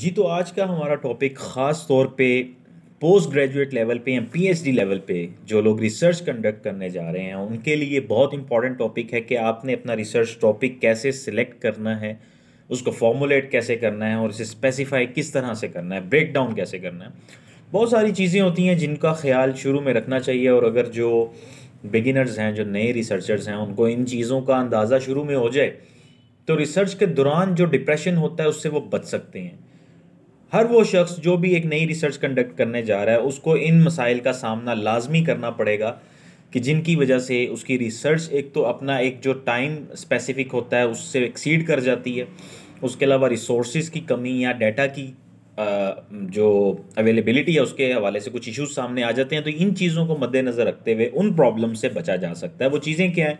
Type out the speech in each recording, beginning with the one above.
जी तो आज का हमारा टॉपिक ख़ास तौर पे पोस्ट ग्रेजुएट लेवल पे या पीएचडी लेवल पे जो लोग रिसर्च कंडक्ट करने जा रहे हैं उनके लिए बहुत इंपॉर्टेंट टॉपिक है कि आपने अपना रिसर्च टॉपिक कैसे सिलेक्ट करना है उसको फॉर्मुलेट कैसे करना है और इसे स्पेसिफाई किस तरह से करना है ब्रेक डाउन कैसे करना है बहुत सारी चीज़ें होती हैं जिनका ख्याल शुरू में रखना चाहिए और अगर जो बिगिनर्स हैं जो नए रिसर्चर्स हैं उनको इन चीज़ों का अंदाज़ा शुरू में हो जाए तो रिसर्च के दौरान जो डिप्रेशन होता है उससे वो बच सकते हैं हर वो शख्स जो भी एक नई रिसर्च कंडक्ट करने जा रहा है उसको इन मसाइल का सामना लाजमी करना पड़ेगा कि जिनकी वजह से उसकी रिसर्च एक तो अपना एक जो टाइम स्पेसिफिक होता है उससे एक्सीड कर जाती है उसके अलावा रिसोर्स की कमी या डाटा की जो अवेलेबिलिटी है उसके हवाले से कुछ इश्यूज सामने आ जाते हैं तो इन चीज़ों को मद्देनज़र रखते हुए उन प्रॉब्लम से बचा जा सकता है वो चीज़ें क्या हैं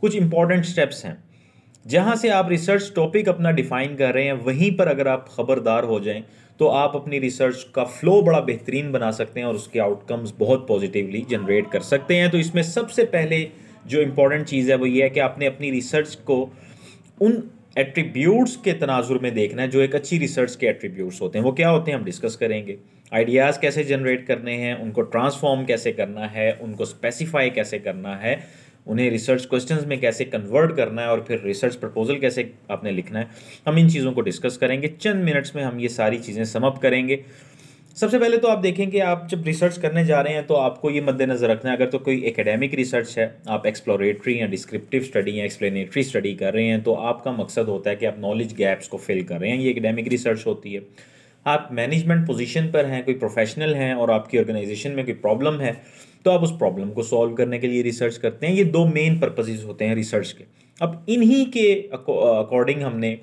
कुछ इंपॉर्टेंट स्टेप्स हैं जहां से आप रिसर्च टॉपिक अपना डिफाइन कर रहे हैं वहीं पर अगर आप ख़बरदार हो जाएं तो आप अपनी रिसर्च का फ्लो बड़ा बेहतरीन बना सकते हैं और उसके आउटकम्स बहुत पॉजिटिवली जनरेट कर सकते हैं तो इसमें सबसे पहले जो इम्पोर्टेंट चीज़ है वो ये है कि आपने अपनी रिसर्च को उन एट्रीब्यूट्स के तनाजुर में देखना है जो एक अच्छी रिसर्च के एट्रीब्यूट्स होते हैं वो क्या होते हैं हम डिस्कस करेंगे आइडियाज़ कैसे जनरेट करने हैं उनको ट्रांसफॉर्म कैसे करना है उनको स्पेसिफाई कैसे करना है उन्हें रिसर्च क्वेश्चंस में कैसे कन्वर्ट करना है और फिर रिसर्च प्रपोजल कैसे आपने लिखना है हम इन चीज़ों को डिस्कस करेंगे चंद मिनट्स में हम ये सारी चीज़ें समअप करेंगे सबसे पहले तो आप देखें कि आप जब रिसर्च करने जा रहे हैं तो आपको ये मद्देनज़र रखना है अगर तो कोई एकेडमिक रिसर्च है आप एक्सप्लोरेटरी या डिस्क्रिप्टिव स्टडी या एक्सप्लेनेटरी स्टडी कर रहे हैं तो आपका मकसद होता है कि आप नॉलेज गैप्स को फिल कर रहे हैं ये एकेडमिक रिसर्च होती है आप मैनेजमेंट पोजिशन पर हैं कोई प्रोफेशनल हैं और आपकी ऑर्गेनाइजेशन में कोई प्रॉब्लम है तो आप उस प्रॉब्लम को सॉल्व करने के लिए रिसर्च करते हैं ये दो मेन पर्पजेज होते हैं रिसर्च के अब इन्हीं के अकॉर्डिंग हमने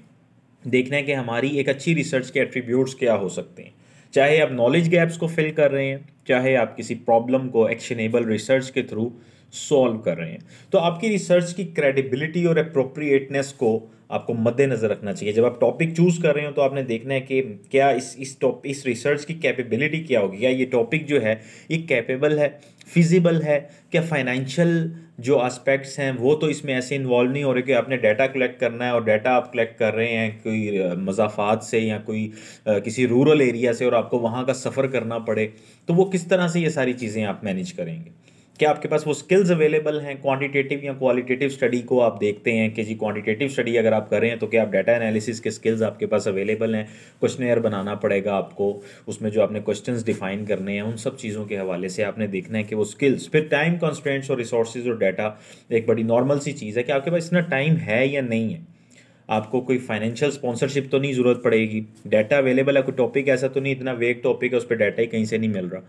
देखना है कि हमारी एक अच्छी रिसर्च के एट्रीब्यूट्स क्या हो सकते हैं चाहे आप नॉलेज गैप्स को फिल कर रहे हैं चाहे आप किसी प्रॉब्लम को एक्शनेबल रिसर्च के थ्रू सॉल्व कर रहे हैं तो आपकी रिसर्च की क्रेडिबिलिटी और अप्रोप्रिएटनेस को आपको मद्देनजर रखना चाहिए जब आप टॉपिक चूज कर रहे हो तो आपने देखना है कि क्या इस इस टॉप इस रिसर्च की कैपेबिलिटी क्या होगी या ये टॉपिक जो है ये कैपेबल है फिजिबल है क्या फाइनेंशियल जो एस्पेक्ट्स हैं वो तो इसमें ऐसे इन्वॉल्व नहीं हो रहे कि आपने डाटा कलेक्ट करना है और डाटा आप कलेक्ट कर रहे हैं कोई मजाफात से या कोई किसी रूरल एरिया से और आपको वहाँ का सफ़र करना पड़े तो वो किस तरह से ये सारी चीज़ें आप मैनेज करेंगे क्या आपके पास वो स्किल्स अवेलेबल हैं क्वांटिटेटिव या क्वालिटेटिव स्टडी को आप देखते हैं कि जी क्वांटिटेटिव स्टडी अगर आप कर रहे हैं तो क्या आप डाटा एनालिसिस के स्किल्स आपके पास अवेलेबल हैं क्वेश्चनर बनाना पड़ेगा आपको उसमें जो आपने क्वेश्चंस डिफाइन करने हैं उन सब चीज़ों के हवाले से आपने देखना है कि वो स्किल्स फिर टाइम कॉन्स्टेंट्स और रिसोर्सेज और डाटा एक बड़ी नॉर्मल सी चीज़ है कि आपके पास इतना टाइम है या नहीं है आपको कोई फाइनेंशियल स्पॉन्सरशिप तो नहीं ज़रूरत पड़ेगी डाटा अवेलेबल है कोई टॉपिक ऐसा तो नहीं इतना वेग टॉपिक है उस पर डाटा ही कहीं से नहीं मिल रहा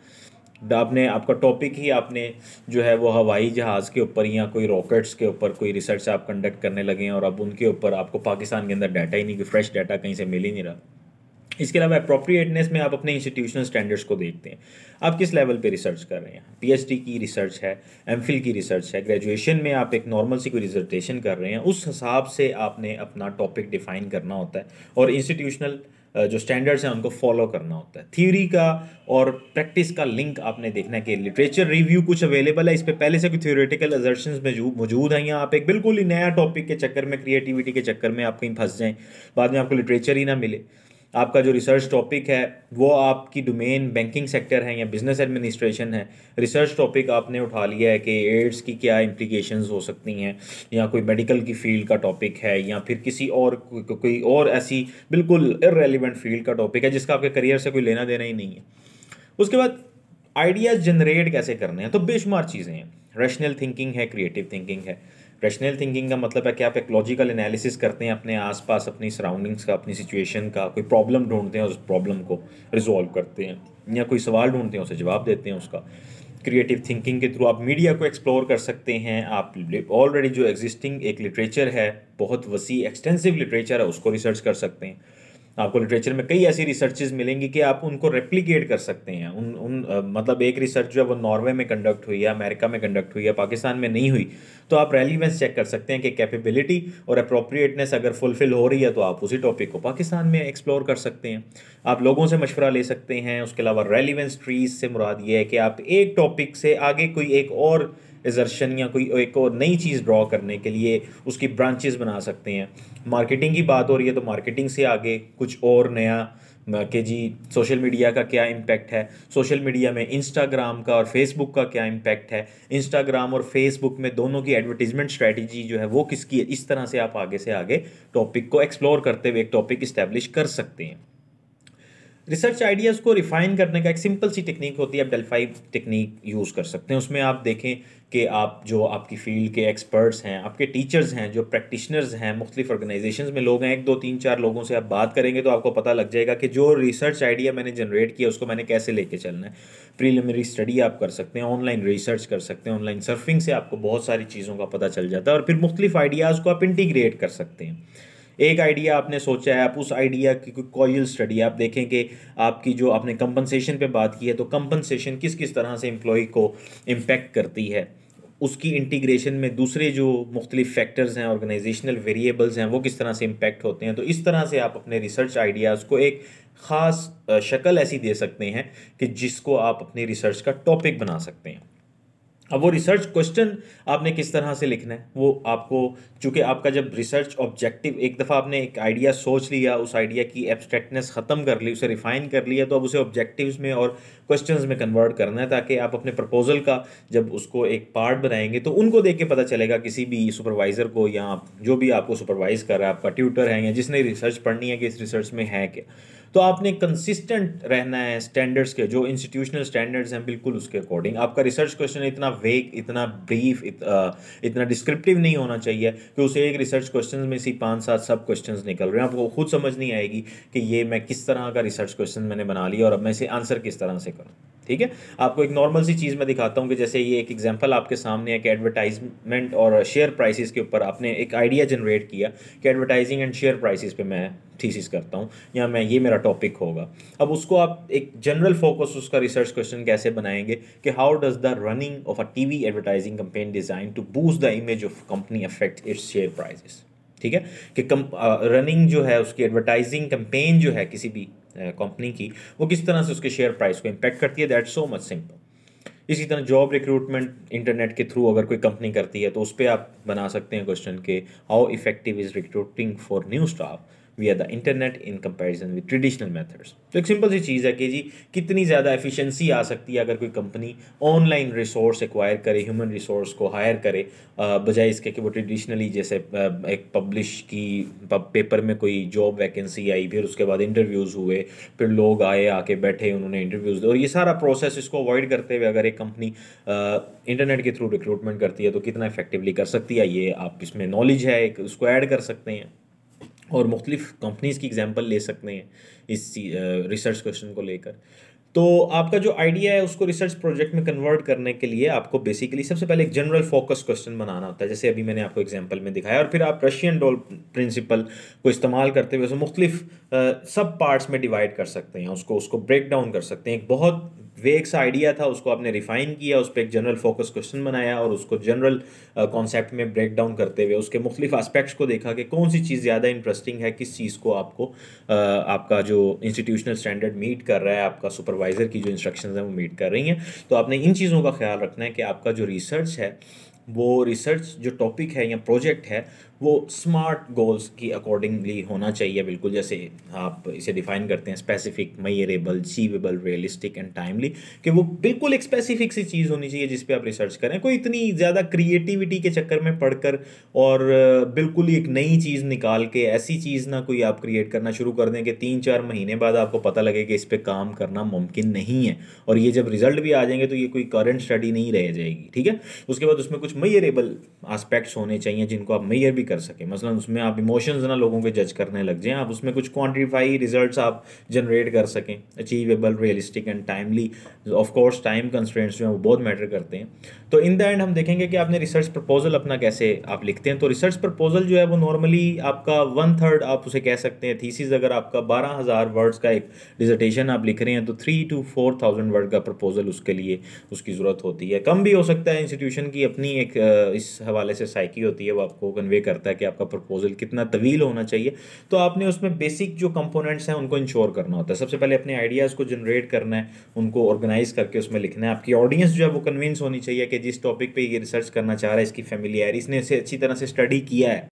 आपने आपका टॉपिक ही आपने जो है वो हवाई जहाज़ के ऊपर या कोई रॉकेट्स के ऊपर कोई रिसर्च आप कंडक्ट करने लगे हैं और अब उनके ऊपर आपको पाकिस्तान के अंदर डाटा ही नहीं कि फ्रेश डाटा कहीं से मिल ही नहीं रहा इसके अलावा अप्रोप्रिएटनेस में आप अपने इंस्टीट्यूशनल स्टैंडर्ड्स को देखते हैं आप किस लेवल पे रिसर्च कर रहे हैं पीएचडी की रिसर्च है एमफिल की रिसर्च है ग्रेजुएशन में आप एक नॉर्मल सी कोई रिजर्टेशन कर रहे हैं उस हिसाब से आपने अपना टॉपिक डिफाइन करना होता है और इंस्टीट्यूशनल जो स्टैंडर्ड्स हैं उनको फॉलो करना होता है थ्योरी का और प्रैक्टिस का लिंक आपने देखना है कि लिटरेचर रिव्यू कुछ अवेलेबल है इस पर पहले से कुछ थ्योरेटिकल एजर्शन मौजूद हैं यहाँ आप एक बिल्कुल ही नया टॉपिक के चक्कर में क्रिएटिविटी के चक्कर में आप कहीं फंस जाएँ बाद में आपको लिटरेचर ही ना मिले आपका जो रिसर्च टॉपिक है वो आपकी डोमेन बैंकिंग सेक्टर है या बिजनेस एडमिनिस्ट्रेशन है रिसर्च टॉपिक आपने उठा लिया है कि एड्स की क्या इम्प्लीकेशन हो सकती हैं या कोई मेडिकल की फील्ड का टॉपिक है या फिर किसी और को, को, कोई और ऐसी बिल्कुल इरेलीवेंट फील्ड का टॉपिक है जिसका आपके करियर से कोई लेना देना ही नहीं है उसके बाद आइडियाज़ जनरेट कैसे करने हैं तो बेशुमार चीज़ें हैं रैशनल थिंकिंग है क्रिएटिव थिंकिंग है रैशनल थिंकिंग का मतलब है कि आप एक लॉजिकल एनालिसिस करते हैं अपने आसपास अपनी सराउंडिंग्स का अपनी सिचुएशन का कोई प्रॉब्लम ढूंढते हैं उस प्रॉब्लम को रिजॉल्व करते हैं या कोई सवाल ढूंढते हैं उसे जवाब देते हैं उसका क्रिएटिव थिंकिंग के थ्रू आप मीडिया को एक्सप्लोर कर सकते हैं आप ऑलरेडी जो एग्जिस्टिंग एक लिटरेचर है बहुत वसी एक्सटेंसिव लिटरेचर है उसको रिसर्च कर सकते हैं आपको लिटरेचर में कई ऐसी रिसर्चेज मिलेंगी कि आप उनको रेप्लीकेट कर सकते हैं उन उन मतलब एक रिसर्च जो है वो नॉर्वे में कंडक्ट हुई है अमेरिका में कंडक्ट हुई है पाकिस्तान में नहीं हुई तो आप रेलिवेंस चेक कर सकते हैं कि कैपेबिलिटी और अप्रोप्रिएटनेस अगर फुलफिल हो रही है तो आप उसी टॉपिक को पाकिस्तान में एक्सप्लोर कर सकते हैं आप लोगों से मशवरा ले सकते हैं उसके अलावा रेलिवेंस ट्रीज से मुराद ये है कि आप एक टॉपिक से आगे कोई एक और एजर्शन या कोई एक और नई चीज़ ड्रॉ करने के लिए उसकी ब्रांचेस बना सकते हैं मार्केटिंग की बात हो रही है तो मार्केटिंग से आगे कुछ और नया के जी सोशल मीडिया का क्या इम्पैक्ट है सोशल मीडिया में इंस्टाग्राम का और फेसबुक का क्या इम्पैक्ट है इंस्टाग्राम और फेसबुक में दोनों की एडवर्टीजमेंट स्ट्रेटजी जो है वो किसकी है इस तरह से आप आगे से आगे टॉपिक को एक्सप्लोर करते हुए एक टॉपिक इस्टेब्लिश कर सकते हैं रिसर्च आइडियाज़ को रिफाइन करने का एक सिंपल सी टेक्निक होती है आप डेल्फाई टेक्निक यूज़ कर सकते हैं उसमें आप देखें कि आप जो आपकी फील्ड के एक्सपर्ट्स हैं आपके टीचर्स हैं जो प्रैक्टिशनर्स हैं मुख्तलिफ ऑर्गेनाइजेशन में लोग हैं एक दो तीन चार लोगों से आप बात करेंगे तो आपको पता लग जाएगा कि जो रिसर्च आइडिया मैंने जनरेट किया उसको मैंने कैसे लेके चलना है प्रीलिमिनरी स्टडी आप कर सकते हैं ऑनलाइन रिसर्च कर सकते हैं ऑनलाइन सर्फिंग से आपको बहुत सारी चीज़ों का पता चल जाता है और फिर मुख्तलिफ आइडियाज़ को आप इंटीग्रेट कर सकते हैं एक आइडिया आपने सोचा है आप उस आइडिया की कोई कॉयल स्टडी आप देखें कि आपकी जो आपने कंपनसेशन पे बात की है तो कंपनसेशन किस किस तरह से एम्प्लॉय को इम्पेक्ट करती है उसकी इंटीग्रेशन में दूसरे जो मुख्तलिफ फैक्टर्स हैं ऑर्गेनाइजेशनल वेरिएबल्स हैं वो किस तरह से इम्पेक्ट होते हैं तो इस तरह से आप अपने रिसर्च आइडियाज़ को एक ख़ास शक्ल ऐसी दे सकते हैं कि जिसको आप अपनी रिसर्च का टॉपिक बना सकते हैं अब वो रिसर्च क्वेश्चन आपने किस तरह से लिखना है वो आपको चूंकि आपका जब रिसर्च ऑब्जेक्टिव एक दफ़ा आपने एक आइडिया सोच लिया उस आइडिया की एब्स्ट्रैक्टनेस ख़त्म कर ली उसे रिफ़ाइन कर लिया तो अब उसे ऑब्जेक्टिव्स में और क्वेश्चंस में कन्वर्ट करना है ताकि आप अपने प्रपोजल का जब उसको एक पार्ट बनाएंगे तो उनको देख के पता चलेगा किसी भी सुपरवाइज़र को या जो भी आपको सुपरवाइज़ कर रहा है आपका ट्यूटर है या जिसने रिसर्च पढ़नी है कि इस रिसर्च में है क्या तो आपने कंसिस्टेंट रहना है स्टैंडर्ड्स के जो इंस्टीट्यूशनल स्टैंडर्ड्स हैं बिल्कुल उसके अकॉर्डिंग आपका रिसर्च क्वेश्चन इतना वेग इतना ब्रीफ इत, इतना डिस्क्रिप्टिव नहीं होना चाहिए कि उसे एक रिसर्च क्वेश्चन में से पाँच सात सब क्वेश्चन निकल रहे हैं आपको खुद समझ नहीं आएगी कि ये मैं किस तरह का रिसर्च क्वेश्चन मैंने बना लिया और अब मैं इसे आंसर किस तरह से करूँ ठीक है आपको एक नॉर्मल सी चीज़ मैं दिखाता हूँ कि जैसे ये एक एग्जाम्पल आपके सामने है कि एडवर्टाइजमेंट और शेयर प्राइसेस के ऊपर आपने एक आइडिया जनरेट किया कि एडवर्टाइजिंग एंड शेयर प्राइसेस पे मैं थीसिस करता हूँ या मैं ये मेरा टॉपिक होगा अब उसको आप एक जनरल फोकस उसका रिसर्च क्वेश्चन कैसे बनाएंगे कि how does the running of a TV advertising campaign design to boost the image of company affect its share prices ठीक है कि कम रनिंग जो है उसकी एडवर्टाइजिंग कंपेन जो है किसी भी कंपनी की वो किस तरह से उसके शेयर प्राइस को इम्पैक्ट करती है दैट सो मच सिंपल इसी तरह जॉब रिक्रूटमेंट इंटरनेट के थ्रू अगर कोई कंपनी करती है तो उस पर आप बना सकते हैं क्वेश्चन के how effective is recruiting for new staff via the internet in comparison with traditional methods तो एक सिंपल सी चीज़ है कि जी कितनी ज़्यादा एफिशिएंसी आ सकती है अगर कोई कंपनी ऑनलाइन रिसोर्स एक्वायर करे ह्यूमन रिसोर्स को हायर करे बजाय इसके कि वो ट्रेडिशनली जैसे एक पब्लिश की पेपर में कोई जॉब वैकेंसी आई फिर उसके बाद इंटरव्यूज़ हुए फिर लोग आए आके बैठे उन्होंने इंटरव्यूज़ और ये सारा प्रोसेस इसको अवॉइड करते हुए अगर एक कंपनी इंटरनेट के थ्रू रिक्रूटमेंट करती है तो कितना इफेक्टिवली कर सकती है ये आप इसमें नॉलेज है एक उसको ऐड कर सकते हैं और मुख्तलिफ कंपनीज़ की एग्ज़ाम्पल ले सकते हैं इस रिसर्च क्वेश्चन को लेकर तो आपका जो आइडिया है उसको रिसर्च प्रोजेक्ट में कन्वर्ट करने के लिए आपको बेसिकली सबसे पहले एक जनरल फोकस क्वेश्चन बनाना होता है जैसे अभी मैंने आपको एग्जांपल में दिखाया और फिर आप रशियन डॉल प्रिंसिपल को इस्तेमाल करते हुए उसे मुख्तलिफ सब पार्ट्स में डिवाइड कर सकते हैं उसको उसको ब्रेक डाउन कर सकते हैं एक बहुत वे एक सा आइडिया था उसको आपने रिफाइन किया उस पर एक जनरल फोकस क्वेश्चन बनाया और उसको जनरल कॉन्सेप्ट में ब्रेक डाउन करते हुए उसके मुख्तफ आस्पेक्ट्स को देखा कि कौन सी चीज़ ज़्यादा इंटरेस्टिंग है किस चीज़ को आपको आपका जो इंस्टीट्यूशनल स्टैंडर्ड मीट कर रहा है आपका सुपरवाइज़र की जो इंस्ट्रक्शन है वो मीट कर रही हैं तो आपने इन चीज़ों का ख्याल रखना है कि आपका जो रिसर्च है वो रिसर्च जो टॉपिक है या प्रोजेक्ट है वो स्मार्ट गोल्स की अकॉर्डिंगली होना चाहिए बिल्कुल जैसे आप इसे डिफाइन करते हैं specific measurable achievable realistic and timely कि वो बिल्कुल एक स्पेसिफिक सी चीज़ होनी चाहिए जिस पर आप रिसर्च करें कोई इतनी ज़्यादा क्रिएटिविटी के चक्कर में पढ़कर और बिल्कुल एक नई चीज़ निकाल के ऐसी चीज़ ना कोई आप क्रिएट करना शुरू कर दें कि तीन चार महीने बाद आपको पता लगे कि इस पर काम करना मुमकिन नहीं है और ये जब रिजल्ट भी आ जाएंगे तो ये कोई करंट स्टडी नहीं रह जाएगी ठीक है उसके बाद उसमें कुछ मयरेबल आस्पेक्ट्स होने चाहिए जिनको आप मैयर भी कर सकें मसलन उसमें आप इमोशंस ना लोगों के जज करने लग जाएं आप उसमें कुछ क्वान्टिफाई रिजल्ट्स आप जनरेट कर सकें achievable realistic and timely of course time constraints जो हैं वो बहुत मैटर करते हैं तो इन द एंड हम देखेंगे कि आपने रिसर्च प्रपोजल अपना कैसे आप लिखते हैं तो रिसर्च प्रपोजल जो है वो नॉर्मली आपका वन थर्ड आप उसे कह सकते हैं थीसीज अगर आपका बारह हज़ार वर्ड्स का एक डिजर्टेशन आप लिख रहे हैं तो three two four thousand word का प्रपोजल उसके लिए उसकी ज़रूरत होती है कम भी हो सकता है इंस्टीट्यूशन की अपनी एक इस हवाले से साइकी होती है वो आपको कन्वे कर करता है कि आपका प्रपोजल कितना तवील होना चाहिए तो आपने उसमें बेसिक जो कंपोनेंट्स हैं उनको इंश्योर करना होता है सबसे पहले अपने आइडियाज़ को जनरेट करना है उनको ऑर्गेनाइज करके उसमें लिखना है आपकी ऑडियंस जो है वो कन्विंस होनी चाहिए कि जिस टॉपिक पर ये रिसर्च करना चाह रहा है इसकी इसने इसे अच्छी तरह से स्टडी किया है